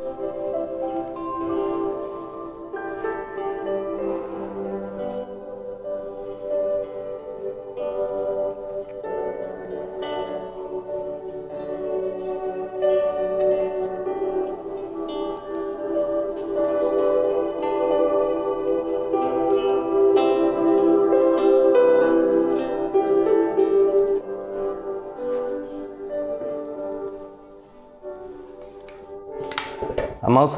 you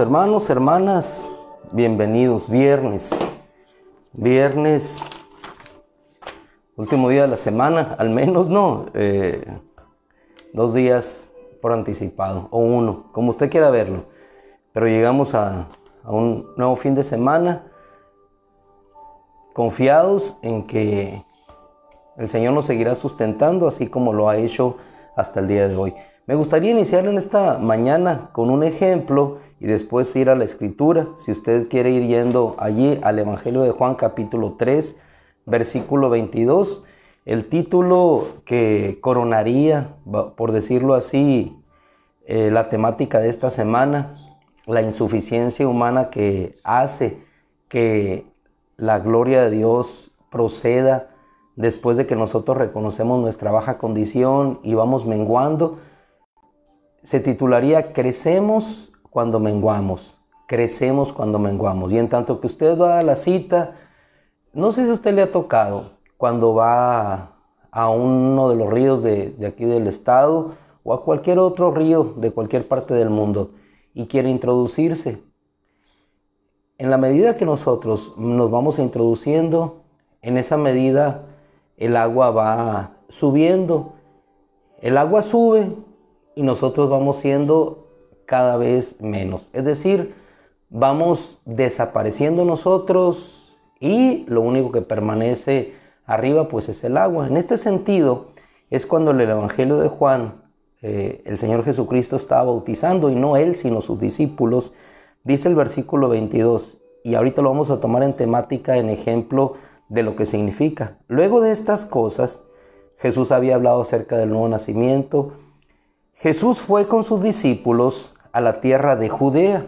hermanos, hermanas, bienvenidos. Viernes, viernes, último día de la semana, al menos, ¿no? Eh, dos días por anticipado, o uno, como usted quiera verlo. Pero llegamos a un nuevo fin de semana, confiados en que el Señor nos seguirá sustentando, así como lo ha hecho hasta el día de hoy. Me gustaría iniciar en esta mañana con un ejemplo y después ir a la escritura. Si usted quiere ir yendo allí al Evangelio de Juan capítulo 3, versículo 22, el título que coronaría, por decirlo así, eh, la temática de esta semana, la insuficiencia humana que hace que la gloria de Dios proceda después de que nosotros reconocemos nuestra baja condición y vamos menguando se titularía Crecemos cuando menguamos, crecemos cuando menguamos. Y en tanto que usted va a la cita, no sé si usted le ha tocado cuando va a uno de los ríos de, de aquí del estado o a cualquier otro río de cualquier parte del mundo y quiere introducirse. En la medida que nosotros nos vamos introduciendo, en esa medida el agua va subiendo. El agua sube y nosotros vamos siendo cada vez menos. Es decir, vamos desapareciendo nosotros y lo único que permanece arriba pues es el agua. En este sentido es cuando el Evangelio de Juan eh, el Señor Jesucristo estaba bautizando y no él sino sus discípulos, dice el versículo 22 y ahorita lo vamos a tomar en temática, en ejemplo de lo que significa. Luego de estas cosas, Jesús había hablado acerca del nuevo nacimiento, Jesús fue con sus discípulos a la tierra de Judea,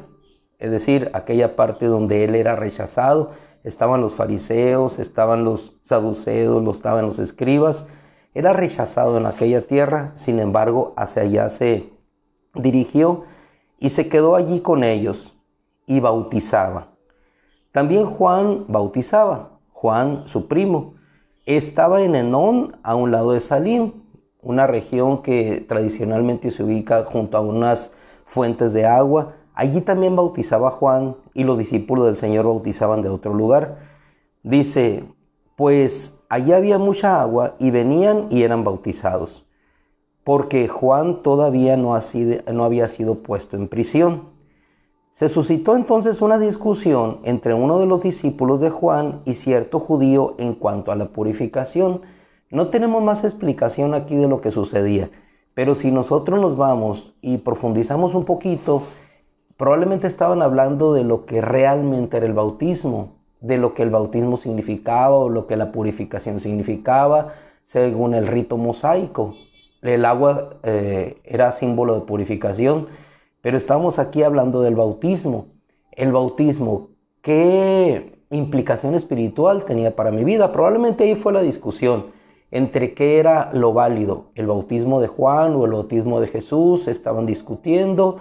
es decir, aquella parte donde él era rechazado. Estaban los fariseos, estaban los saduceos, estaban los escribas. Era rechazado en aquella tierra, sin embargo, hacia allá se dirigió y se quedó allí con ellos y bautizaba. También Juan bautizaba, Juan su primo. Estaba en Enón a un lado de Salim, una región que tradicionalmente se ubica junto a unas fuentes de agua. Allí también bautizaba Juan y los discípulos del Señor bautizaban de otro lugar. Dice, pues allí había mucha agua y venían y eran bautizados, porque Juan todavía no, no había sido puesto en prisión. Se suscitó entonces una discusión entre uno de los discípulos de Juan y cierto judío en cuanto a la purificación. No tenemos más explicación aquí de lo que sucedía, pero si nosotros nos vamos y profundizamos un poquito, probablemente estaban hablando de lo que realmente era el bautismo, de lo que el bautismo significaba o lo que la purificación significaba según el rito mosaico. El agua eh, era símbolo de purificación, pero estamos aquí hablando del bautismo. El bautismo, ¿qué implicación espiritual tenía para mi vida? Probablemente ahí fue la discusión entre qué era lo válido, el bautismo de Juan o el bautismo de Jesús, estaban discutiendo.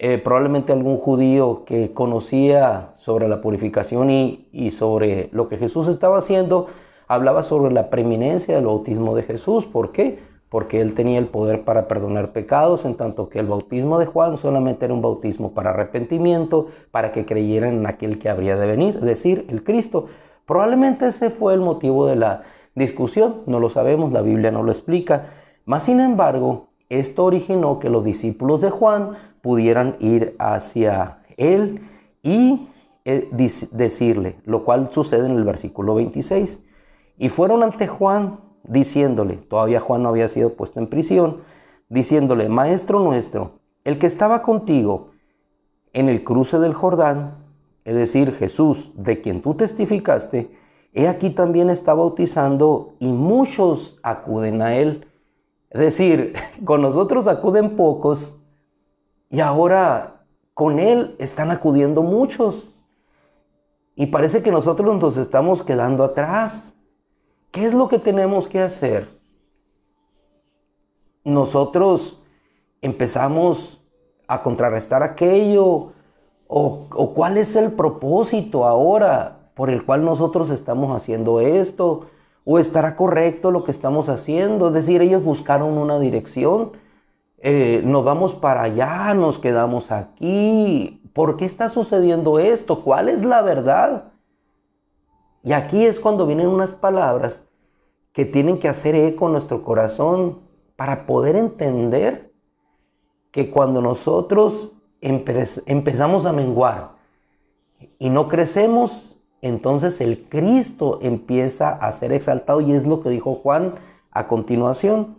Eh, probablemente algún judío que conocía sobre la purificación y, y sobre lo que Jesús estaba haciendo, hablaba sobre la preeminencia del bautismo de Jesús. ¿Por qué? Porque él tenía el poder para perdonar pecados, en tanto que el bautismo de Juan solamente era un bautismo para arrepentimiento, para que creyeran en aquel que habría de venir, es decir, el Cristo. Probablemente ese fue el motivo de la discusión, no lo sabemos, la Biblia no lo explica. Mas, sin embargo, esto originó que los discípulos de Juan pudieran ir hacia él y eh, decirle, lo cual sucede en el versículo 26. Y fueron ante Juan diciéndole, todavía Juan no había sido puesto en prisión, diciéndole, Maestro nuestro, el que estaba contigo en el cruce del Jordán, es decir, Jesús, de quien tú testificaste, He aquí también está bautizando y muchos acuden a él. Es decir, con nosotros acuden pocos y ahora con él están acudiendo muchos. Y parece que nosotros nos estamos quedando atrás. ¿Qué es lo que tenemos que hacer? Nosotros empezamos a contrarrestar aquello o, o cuál es el propósito ahora por el cual nosotros estamos haciendo esto, o estará correcto lo que estamos haciendo. Es decir, ellos buscaron una dirección, eh, nos vamos para allá, nos quedamos aquí. ¿Por qué está sucediendo esto? ¿Cuál es la verdad? Y aquí es cuando vienen unas palabras que tienen que hacer eco en nuestro corazón para poder entender que cuando nosotros empezamos a menguar y no crecemos, entonces el Cristo empieza a ser exaltado y es lo que dijo Juan a continuación.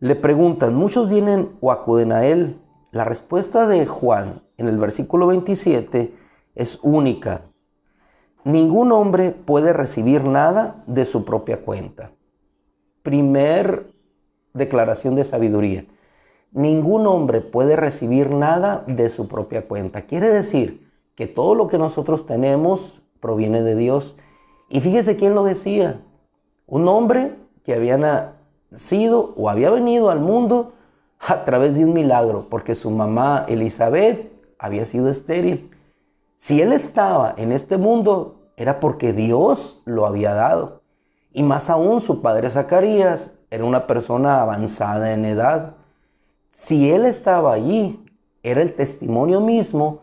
Le preguntan, muchos vienen o acuden a él. La respuesta de Juan en el versículo 27 es única. Ningún hombre puede recibir nada de su propia cuenta. Primer declaración de sabiduría. Ningún hombre puede recibir nada de su propia cuenta. Quiere decir que todo lo que nosotros tenemos proviene de Dios. Y fíjese quién lo decía. Un hombre que había nacido o había venido al mundo a través de un milagro, porque su mamá Elizabeth había sido estéril. Si él estaba en este mundo, era porque Dios lo había dado. Y más aún su padre Zacarías era una persona avanzada en edad. Si él estaba allí, era el testimonio mismo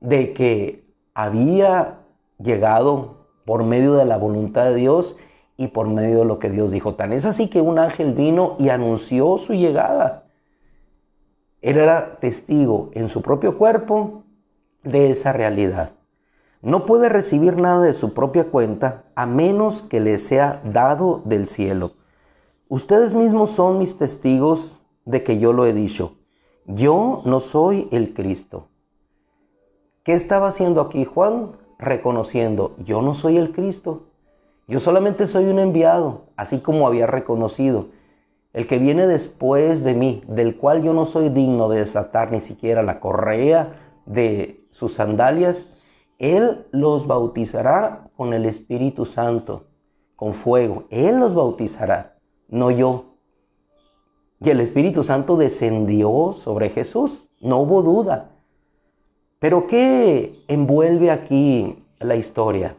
de que había llegado por medio de la voluntad de Dios y por medio de lo que Dios dijo. Tan es así que un ángel vino y anunció su llegada. Él era testigo en su propio cuerpo de esa realidad. No puede recibir nada de su propia cuenta a menos que le sea dado del cielo. Ustedes mismos son mis testigos de que yo lo he dicho. Yo no soy el Cristo. ¿Qué estaba haciendo aquí Juan? reconociendo, yo no soy el Cristo, yo solamente soy un enviado, así como había reconocido. El que viene después de mí, del cual yo no soy digno de desatar ni siquiera la correa de sus sandalias, él los bautizará con el Espíritu Santo, con fuego. Él los bautizará, no yo. Y el Espíritu Santo descendió sobre Jesús, no hubo duda. Pero ¿qué envuelve aquí la historia?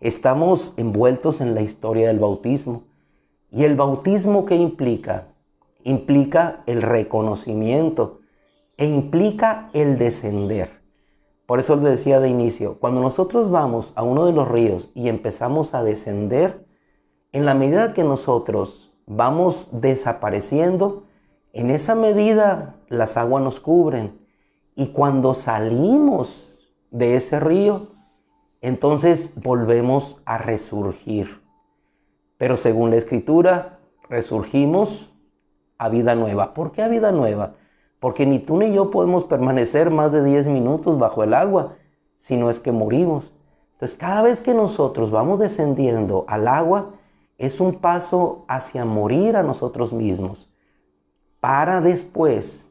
Estamos envueltos en la historia del bautismo. ¿Y el bautismo qué implica? Implica el reconocimiento e implica el descender. Por eso les decía de inicio, cuando nosotros vamos a uno de los ríos y empezamos a descender, en la medida que nosotros vamos desapareciendo, en esa medida las aguas nos cubren, y cuando salimos de ese río, entonces volvemos a resurgir. Pero según la escritura, resurgimos a vida nueva. ¿Por qué a vida nueva? Porque ni tú ni yo podemos permanecer más de 10 minutos bajo el agua, si no es que morimos. Entonces, cada vez que nosotros vamos descendiendo al agua, es un paso hacia morir a nosotros mismos, para después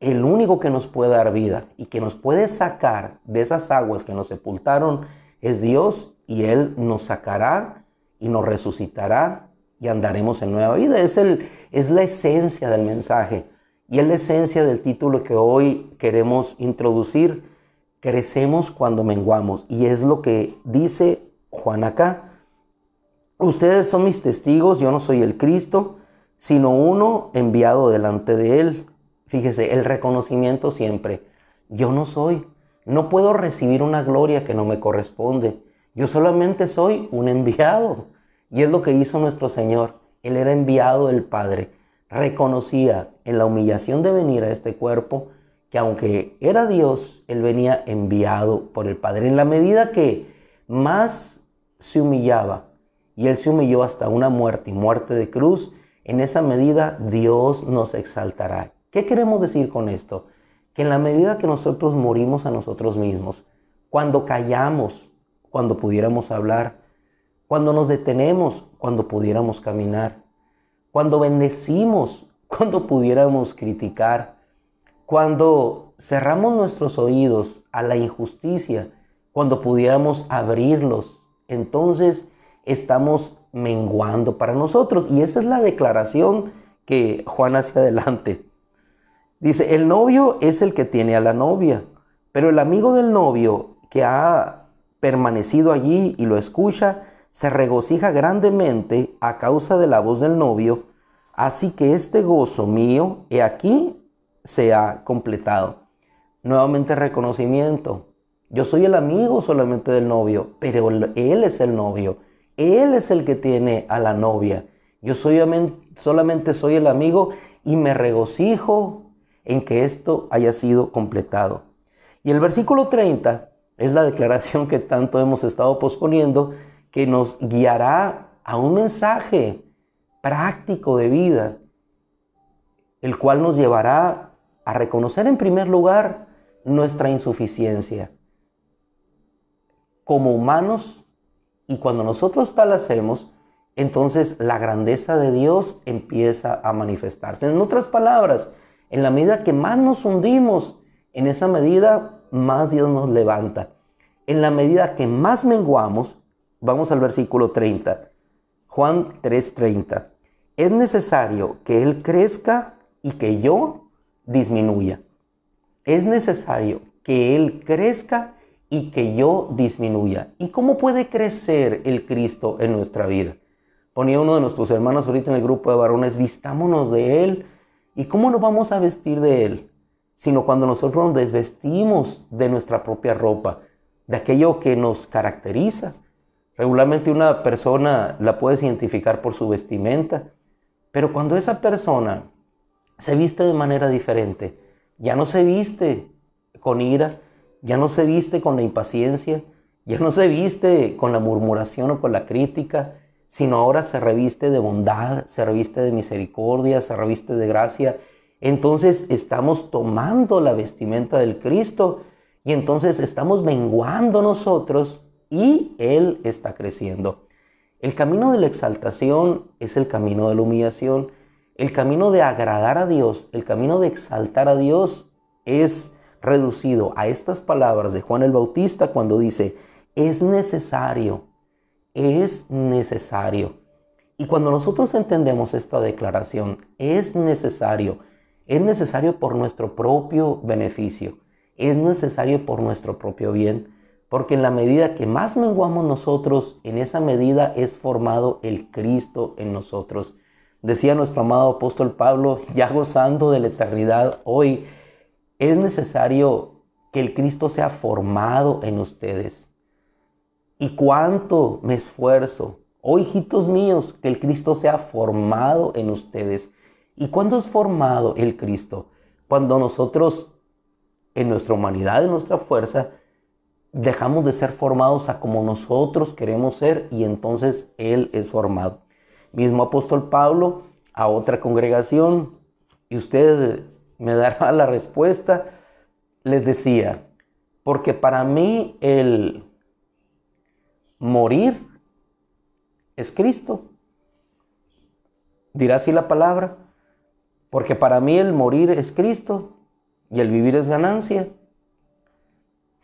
el único que nos puede dar vida y que nos puede sacar de esas aguas que nos sepultaron es Dios y Él nos sacará y nos resucitará y andaremos en nueva vida. Es, el, es la esencia del mensaje y es la esencia del título que hoy queremos introducir. Crecemos cuando menguamos y es lo que dice Juan acá. Ustedes son mis testigos, yo no soy el Cristo, sino uno enviado delante de Él. Fíjese, el reconocimiento siempre. Yo no soy. No puedo recibir una gloria que no me corresponde. Yo solamente soy un enviado. Y es lo que hizo nuestro Señor. Él era enviado del Padre. Reconocía en la humillación de venir a este cuerpo que aunque era Dios, Él venía enviado por el Padre. En la medida que más se humillaba, y Él se humilló hasta una muerte y muerte de cruz, en esa medida Dios nos exaltará. ¿Qué queremos decir con esto? Que en la medida que nosotros morimos a nosotros mismos, cuando callamos, cuando pudiéramos hablar, cuando nos detenemos, cuando pudiéramos caminar, cuando bendecimos, cuando pudiéramos criticar, cuando cerramos nuestros oídos a la injusticia, cuando pudiéramos abrirlos, entonces estamos menguando para nosotros. Y esa es la declaración que Juan hace adelante. Dice, el novio es el que tiene a la novia, pero el amigo del novio que ha permanecido allí y lo escucha, se regocija grandemente a causa de la voz del novio, así que este gozo mío he aquí se ha completado. Nuevamente reconocimiento. Yo soy el amigo solamente del novio, pero él es el novio. Él es el que tiene a la novia. Yo soy, solamente soy el amigo y me regocijo en que esto haya sido completado. Y el versículo 30 es la declaración que tanto hemos estado posponiendo, que nos guiará a un mensaje práctico de vida, el cual nos llevará a reconocer en primer lugar nuestra insuficiencia. Como humanos, y cuando nosotros tal hacemos, entonces la grandeza de Dios empieza a manifestarse. En otras palabras, en la medida que más nos hundimos, en esa medida más Dios nos levanta. En la medida que más menguamos, vamos al versículo 30, Juan 3:30. Es necesario que Él crezca y que yo disminuya. Es necesario que Él crezca y que yo disminuya. ¿Y cómo puede crecer el Cristo en nuestra vida? Ponía uno de nuestros hermanos ahorita en el grupo de varones, vistámonos de Él ¿Y cómo nos vamos a vestir de Él? Sino cuando nosotros nos desvestimos de nuestra propia ropa, de aquello que nos caracteriza. Regularmente una persona la puede identificar por su vestimenta, pero cuando esa persona se viste de manera diferente, ya no se viste con ira, ya no se viste con la impaciencia, ya no se viste con la murmuración o con la crítica, sino ahora se reviste de bondad, se reviste de misericordia, se reviste de gracia. Entonces estamos tomando la vestimenta del Cristo y entonces estamos menguando nosotros y Él está creciendo. El camino de la exaltación es el camino de la humillación. El camino de agradar a Dios, el camino de exaltar a Dios es reducido a estas palabras de Juan el Bautista cuando dice, es necesario es necesario. Y cuando nosotros entendemos esta declaración, es necesario, es necesario por nuestro propio beneficio, es necesario por nuestro propio bien, porque en la medida que más menguamos nosotros, en esa medida es formado el Cristo en nosotros. Decía nuestro amado apóstol Pablo, ya gozando de la eternidad hoy, es necesario que el Cristo sea formado en ustedes y cuánto me esfuerzo, oh hijitos míos, que el Cristo sea formado en ustedes. ¿Y cuándo es formado el Cristo? Cuando nosotros, en nuestra humanidad, en nuestra fuerza, dejamos de ser formados a como nosotros queremos ser y entonces Él es formado. Mismo apóstol Pablo a otra congregación y usted me dará la respuesta, les decía, porque para mí el morir es Cristo. Dirá así la palabra, porque para mí el morir es Cristo y el vivir es ganancia.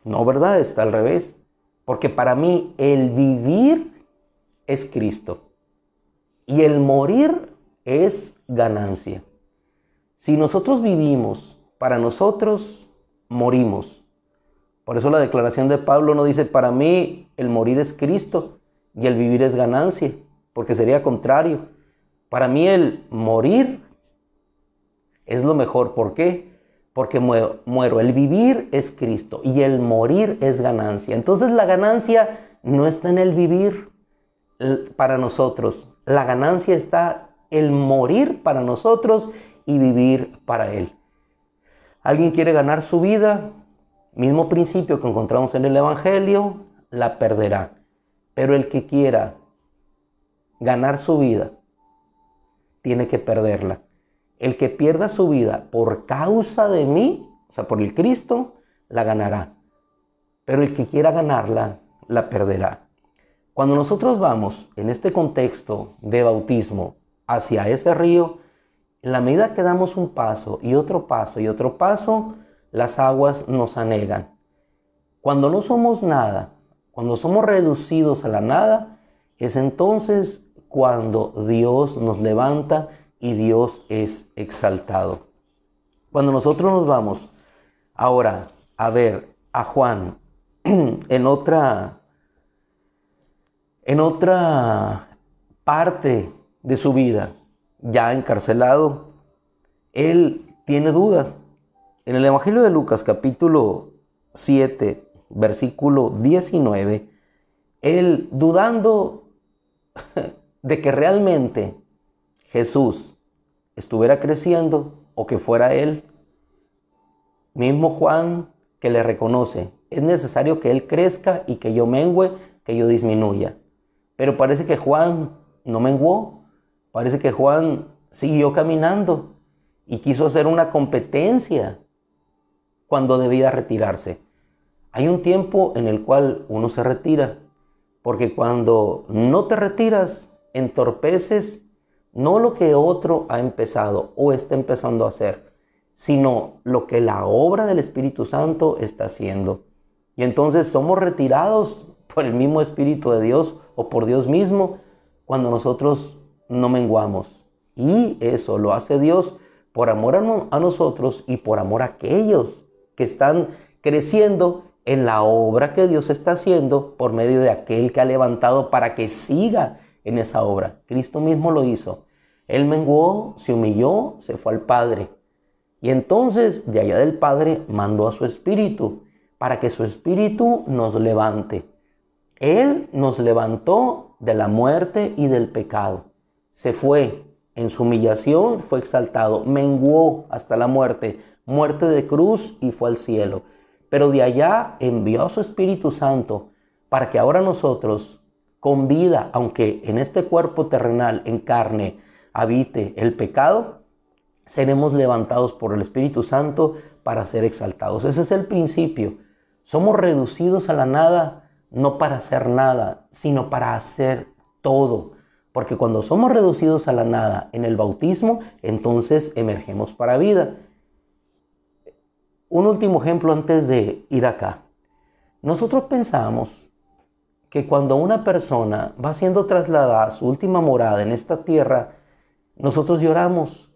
No, ¿verdad? Está al revés. Porque para mí el vivir es Cristo y el morir es ganancia. Si nosotros vivimos, para nosotros morimos. Por eso la declaración de Pablo no dice, para mí el morir es Cristo y el vivir es ganancia, porque sería contrario. Para mí el morir es lo mejor. ¿Por qué? Porque muero. El vivir es Cristo y el morir es ganancia. Entonces la ganancia no está en el vivir para nosotros. La ganancia está el morir para nosotros y vivir para Él. ¿Alguien quiere ganar su vida? Mismo principio que encontramos en el Evangelio, la perderá. Pero el que quiera ganar su vida, tiene que perderla. El que pierda su vida por causa de mí, o sea, por el Cristo, la ganará. Pero el que quiera ganarla, la perderá. Cuando nosotros vamos en este contexto de bautismo hacia ese río, en la medida que damos un paso y otro paso y otro paso, las aguas nos anegan. Cuando no somos nada, cuando somos reducidos a la nada, es entonces cuando Dios nos levanta y Dios es exaltado. Cuando nosotros nos vamos ahora a ver a Juan en otra en otra parte de su vida, ya encarcelado, él tiene duda en el Evangelio de Lucas capítulo 7, versículo 19, él dudando de que realmente Jesús estuviera creciendo o que fuera él, mismo Juan que le reconoce, es necesario que él crezca y que yo mengüe, que yo disminuya. Pero parece que Juan no menguó, parece que Juan siguió caminando y quiso hacer una competencia cuando debía retirarse. Hay un tiempo en el cual uno se retira, porque cuando no te retiras, entorpeces no lo que otro ha empezado o está empezando a hacer, sino lo que la obra del Espíritu Santo está haciendo. Y entonces somos retirados por el mismo Espíritu de Dios o por Dios mismo cuando nosotros no menguamos. Y eso lo hace Dios por amor a, nosotros y por amor a aquellos que están creciendo en la obra que Dios está haciendo por medio de aquel que ha levantado para que siga en esa obra. Cristo mismo lo hizo. Él menguó, se humilló, se fue al Padre. Y entonces de allá del Padre mandó a su Espíritu para que su Espíritu nos levante. Él nos levantó de la muerte y del pecado. Se fue, en su humillación fue exaltado, menguó hasta la muerte, muerte de cruz y fue al cielo. Pero de allá envió su Espíritu Santo para que ahora nosotros, con vida, aunque en este cuerpo terrenal, en carne, habite el pecado, seremos levantados por el Espíritu Santo para ser exaltados. Ese es el principio. Somos reducidos a la nada, no para hacer nada, sino para hacer todo. Porque cuando somos reducidos a la nada en el bautismo, entonces emergemos para vida. Un último ejemplo antes de ir acá. Nosotros pensamos que cuando una persona va siendo trasladada a su última morada en esta tierra, nosotros lloramos.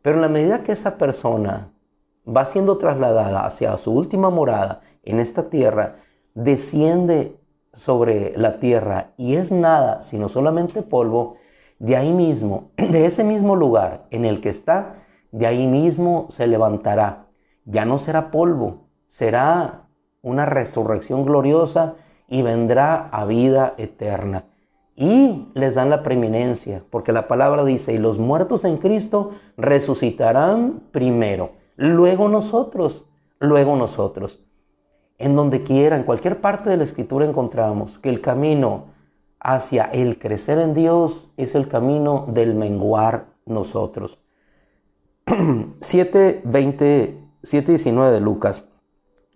Pero en la medida que esa persona va siendo trasladada hacia su última morada en esta tierra, desciende sobre la tierra y es nada, sino solamente polvo, de ahí mismo, de ese mismo lugar en el que está, de ahí mismo se levantará ya no será polvo, será una resurrección gloriosa y vendrá a vida eterna. Y les dan la preeminencia, porque la palabra dice, y los muertos en Cristo resucitarán primero, luego nosotros, luego nosotros. En donde quiera, en cualquier parte de la escritura encontramos que el camino hacia el crecer en Dios es el camino del menguar nosotros. 7, 20 7:19 de Lucas.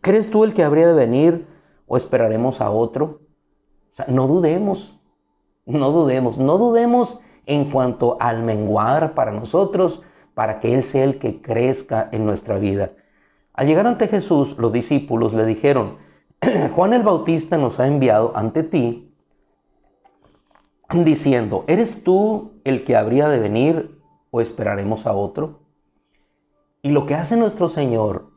¿Eres tú el que habría de venir o esperaremos a otro? O sea, no dudemos, no dudemos, no dudemos en cuanto al menguar para nosotros, para que Él sea el que crezca en nuestra vida. Al llegar ante Jesús, los discípulos le dijeron, Juan el Bautista nos ha enviado ante ti diciendo, ¿eres tú el que habría de venir o esperaremos a otro? Y lo que hace nuestro Señor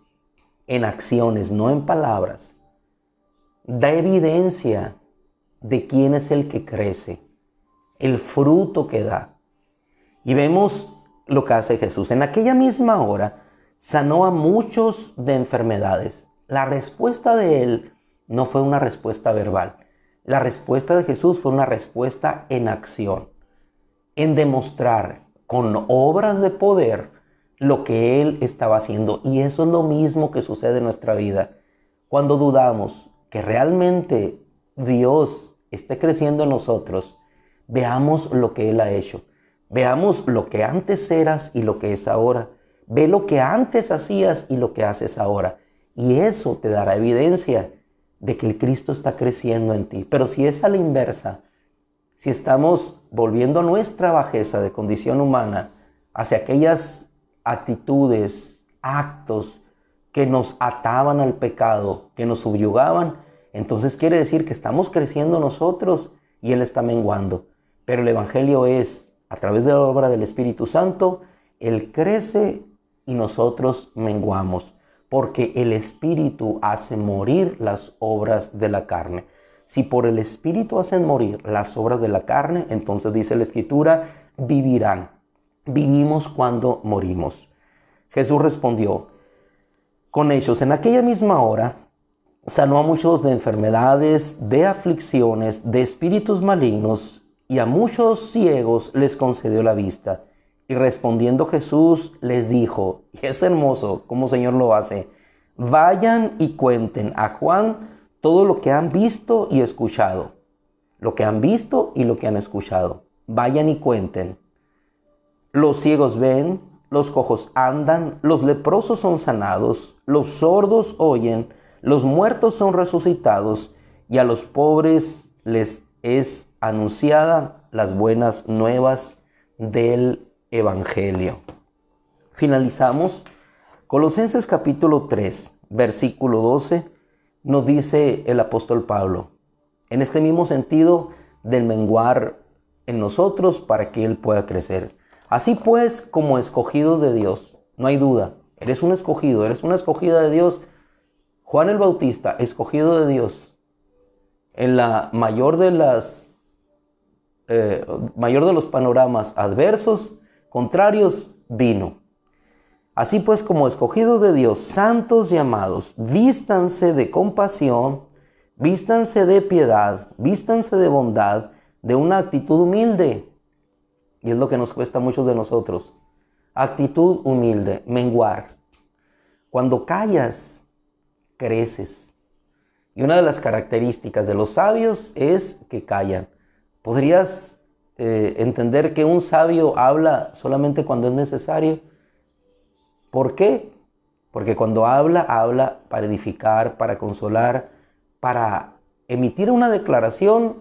en acciones, no en palabras, da evidencia de quién es el que crece, el fruto que da. Y vemos lo que hace Jesús. En aquella misma hora sanó a muchos de enfermedades. La respuesta de él no fue una respuesta verbal. La respuesta de Jesús fue una respuesta en acción, en demostrar con obras de poder lo que Él estaba haciendo. Y eso es lo mismo que sucede en nuestra vida. Cuando dudamos que realmente Dios esté creciendo en nosotros, veamos lo que Él ha hecho. Veamos lo que antes eras y lo que es ahora. Ve lo que antes hacías y lo que haces ahora. Y eso te dará evidencia de que el Cristo está creciendo en ti. Pero si es a la inversa, si estamos volviendo a nuestra bajeza de condición humana hacia aquellas actitudes, actos que nos ataban al pecado, que nos subyugaban, entonces quiere decir que estamos creciendo nosotros y Él está menguando. Pero el Evangelio es, a través de la obra del Espíritu Santo, Él crece y nosotros menguamos, porque el Espíritu hace morir las obras de la carne. Si por el Espíritu hacen morir las obras de la carne, entonces dice la Escritura, vivirán vivimos cuando morimos. Jesús respondió, con ellos en aquella misma hora sanó a muchos de enfermedades, de aflicciones, de espíritus malignos, y a muchos ciegos les concedió la vista. Y respondiendo Jesús les dijo, y es hermoso como Señor lo hace, vayan y cuenten a Juan todo lo que han visto y escuchado, lo que han visto y lo que han escuchado. Vayan y cuenten. Los ciegos ven, los cojos andan, los leprosos son sanados, los sordos oyen, los muertos son resucitados y a los pobres les es anunciada las buenas nuevas del Evangelio. Finalizamos. Colosenses capítulo 3, versículo 12, nos dice el apóstol Pablo, en este mismo sentido del menguar en nosotros para que Él pueda crecer. Así pues, como escogidos de Dios, no hay duda, eres un escogido, eres una escogida de Dios. Juan el Bautista, escogido de Dios, en la mayor de las eh, mayor de los panoramas adversos, contrarios, vino. Así pues, como escogidos de Dios, santos y amados, vístanse de compasión, vístanse de piedad, vístanse de bondad, de una actitud humilde, y es lo que nos cuesta a muchos de nosotros. Actitud humilde, menguar. Cuando callas, creces. Y una de las características de los sabios es que callan. ¿Podrías eh, entender que un sabio habla solamente cuando es necesario? ¿Por qué? Porque cuando habla, habla para edificar, para consolar, para emitir una declaración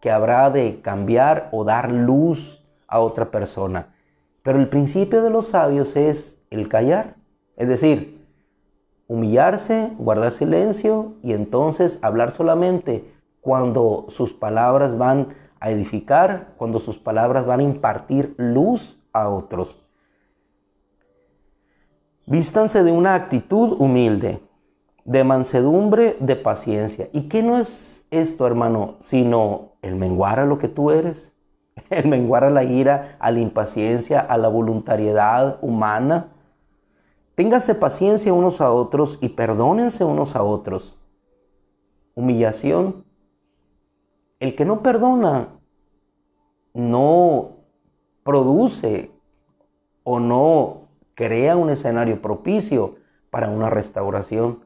que habrá de cambiar o dar luz a otra persona. Pero el principio de los sabios es el callar, es decir, humillarse, guardar silencio y entonces hablar solamente cuando sus palabras van a edificar, cuando sus palabras van a impartir luz a otros. Vístanse de una actitud humilde, de mansedumbre, de paciencia. ¿Y qué no es esto, hermano, sino el menguar a lo que tú eres? el menguar a la ira, a la impaciencia, a la voluntariedad humana. Téngase paciencia unos a otros y perdónense unos a otros. Humillación. El que no perdona no produce o no crea un escenario propicio para una restauración.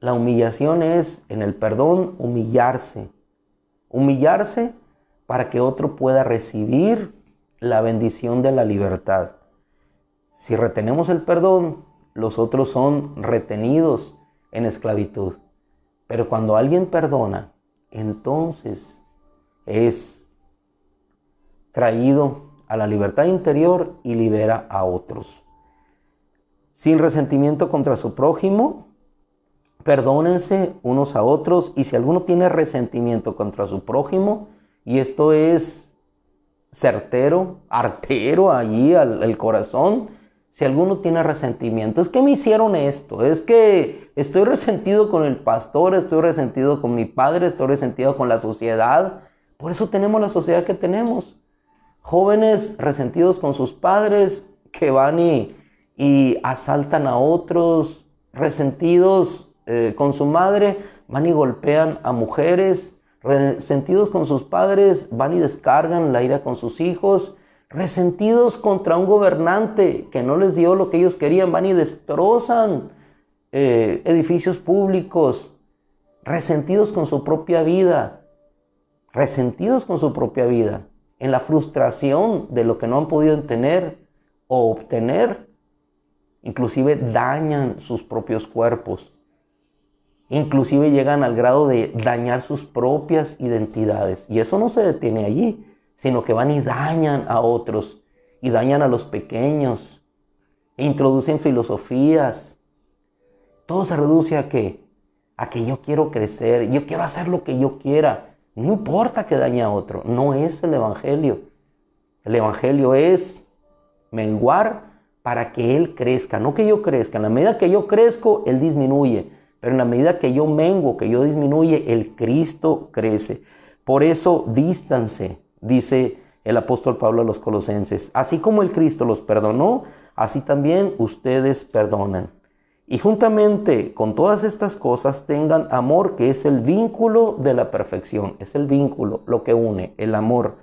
La humillación es en el perdón humillarse. Humillarse para que otro pueda recibir la bendición de la libertad. Si retenemos el perdón, los otros son retenidos en esclavitud. Pero cuando alguien perdona, entonces es traído a la libertad interior y libera a otros. Sin resentimiento contra su prójimo, perdónense unos a otros y si alguno tiene resentimiento contra su prójimo, y esto es certero, artero allí al corazón. Si alguno tiene resentimiento, es que me hicieron esto, es que estoy resentido con el pastor, estoy resentido con mi padre, estoy resentido con la sociedad. Por eso tenemos la sociedad que tenemos. Jóvenes resentidos con sus padres que van y, asaltan a otros, resentidos eh, con su madre, van y golpean a mujeres, resentidos con sus padres, van y descargan la ira con sus hijos, resentidos contra un gobernante que no les dio lo que ellos querían, van y destrozan eh, edificios públicos, resentidos con su propia vida, resentidos con su propia vida, en la frustración de lo que no han podido tener o obtener, inclusive dañan sus propios cuerpos. Inclusive llegan al grado de dañar sus propias identidades. Y eso no se detiene allí, sino que van y dañan a otros, y dañan a los pequeños, e introducen filosofías. Todo se reduce a que, a que yo quiero crecer, yo quiero hacer lo que yo quiera. No importa que dañe a otro, no es el Evangelio. El Evangelio es menguar para que Él crezca, no que yo crezca. En la medida que yo crezco, Él disminuye. Pero en la medida que yo mengo, que yo disminuye, el Cristo crece. Por eso distanse dice el apóstol Pablo a los colosenses. Así como el Cristo los perdonó, así también ustedes perdonan. Y juntamente con todas estas cosas tengan amor, que es el vínculo de la perfección, es el vínculo, lo que une, el amor.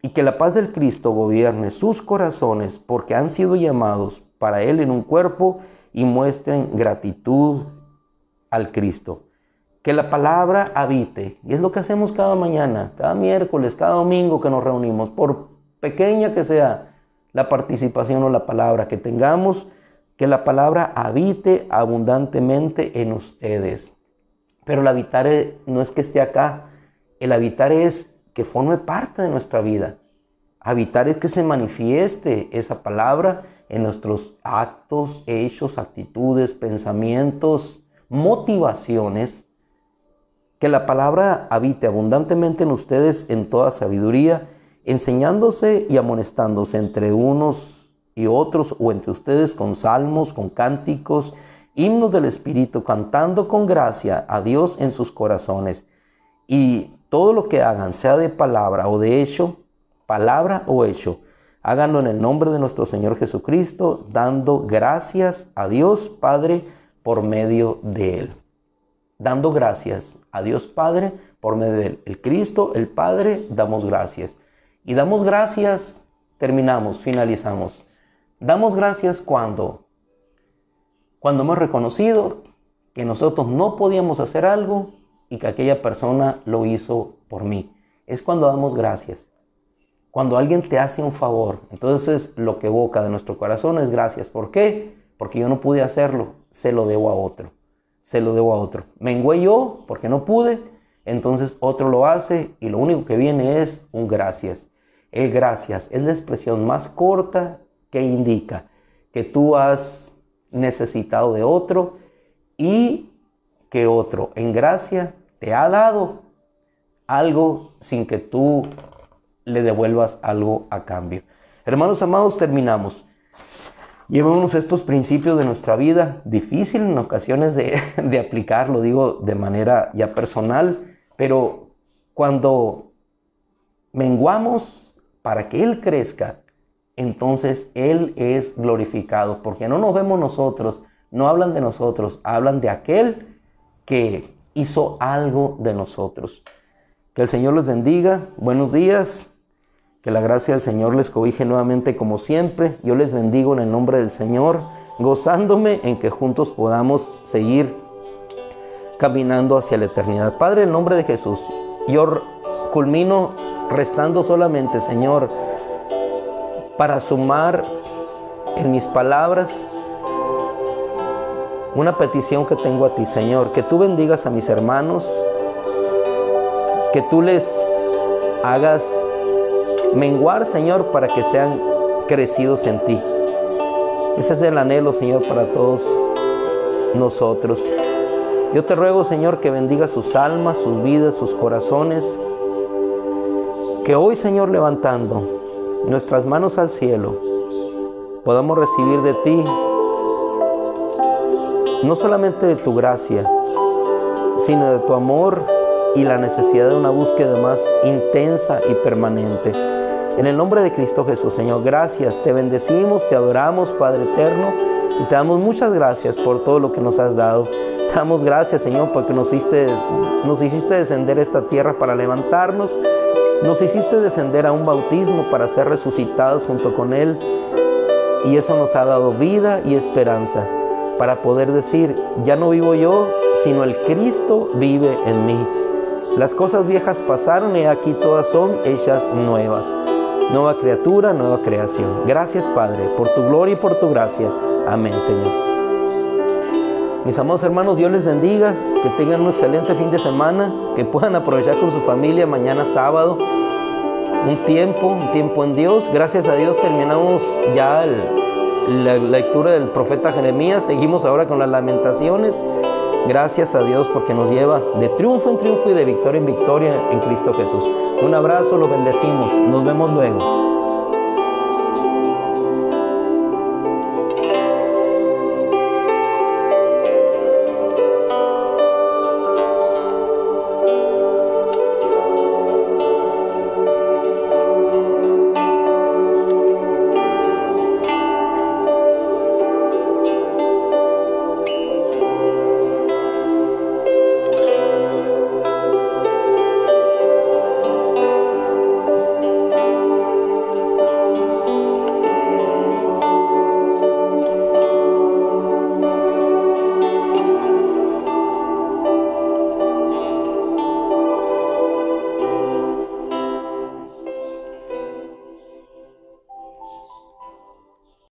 Y que la paz del Cristo gobierne sus corazones, porque han sido llamados para Él en un cuerpo y muestren gratitud al Cristo. Que la palabra habite. Y es lo que hacemos cada mañana, cada miércoles, cada domingo que nos reunimos, por pequeña que sea la participación o la palabra que tengamos, que la palabra habite abundantemente en ustedes. Pero el habitar e, no es que esté acá, el habitar es que forme parte de nuestra vida. Habitar es que se manifieste esa palabra en nuestros actos, hechos, actitudes, pensamientos, motivaciones, que la palabra habite abundantemente en ustedes en toda sabiduría, enseñándose y amonestándose entre unos y otros o entre ustedes con salmos, con cánticos, himnos del Espíritu, cantando con gracia a Dios en sus corazones. Y todo lo que hagan, sea de palabra o de hecho, palabra o hecho, háganlo en el nombre de nuestro Señor Jesucristo, dando gracias a Dios Padre por medio de Él. Dando gracias a Dios Padre por medio de Él. El Cristo, el Padre, damos gracias. Y damos gracias, terminamos, finalizamos. Damos gracias cuando, cuando hemos reconocido que nosotros no podíamos hacer algo y que aquella persona lo hizo por mí. Es cuando damos gracias. Cuando alguien te hace un favor, entonces lo que evoca de nuestro corazón es gracias. ¿Por qué? Porque yo no pude hacerlo, se lo debo a otro, se lo debo a otro. Mengué yo porque no pude, entonces otro lo hace y lo único que viene es un gracias. El gracias es la expresión más corta que indica que tú has necesitado de otro y que otro en gracia te ha dado algo sin que tú le devuelvas algo a cambio. Hermanos amados, terminamos. Llevémonos estos principios de nuestra vida, difícil en ocasiones de, de aplicar, lo digo de manera ya personal, pero cuando menguamos para que Él crezca, entonces Él es glorificado, porque no nos vemos nosotros, no hablan de nosotros, hablan de aquel que hizo algo de nosotros. Que el Señor los bendiga, buenos días. Que la gracia del Señor les cobije nuevamente como siempre. Yo les bendigo en el nombre del Señor, gozándome en que juntos podamos seguir caminando hacia la eternidad. Padre, en el nombre de Jesús, yo culmino restando solamente, Señor, para sumar en mis palabras una petición que tengo a ti, Señor, que tú bendigas a mis hermanos, que tú les hagas menguar, Señor, para que sean crecidos en ti. Ese es el anhelo, Señor, para todos nosotros. Yo te ruego, Señor, que bendiga sus almas, sus vidas, sus corazones. Que hoy, Señor, levantando nuestras manos al cielo, podamos recibir de ti no solamente de tu gracia, sino de tu amor y la necesidad de una búsqueda más intensa y permanente. En el nombre de Cristo Jesús, Señor, gracias. Te bendecimos, te adoramos, Padre eterno, y te damos muchas gracias por todo lo que nos has dado. Te damos gracias, Señor, porque nos hiciste, nos hiciste descender esta tierra para levantarnos. Nos hiciste descender a un bautismo para ser resucitados junto con Él. Y eso nos ha dado vida y esperanza para poder decir, ya no vivo yo, sino el Cristo vive en mí. Las cosas viejas pasaron y aquí todas son hechas nuevas nueva criatura, nueva creación. Gracias Padre, por tu gloria y por tu gracia. Amén Señor. Mis amados hermanos, Dios les bendiga, que tengan un excelente fin de semana, que puedan aprovechar con su familia mañana sábado un tiempo, un tiempo en Dios. Gracias a Dios terminamos ya la lectura del profeta Jeremías, seguimos ahora con las lamentaciones Gracias a Dios porque nos lleva de triunfo en triunfo y de victoria en victoria en Cristo Jesús. Un abrazo, lo bendecimos. Nos vemos luego.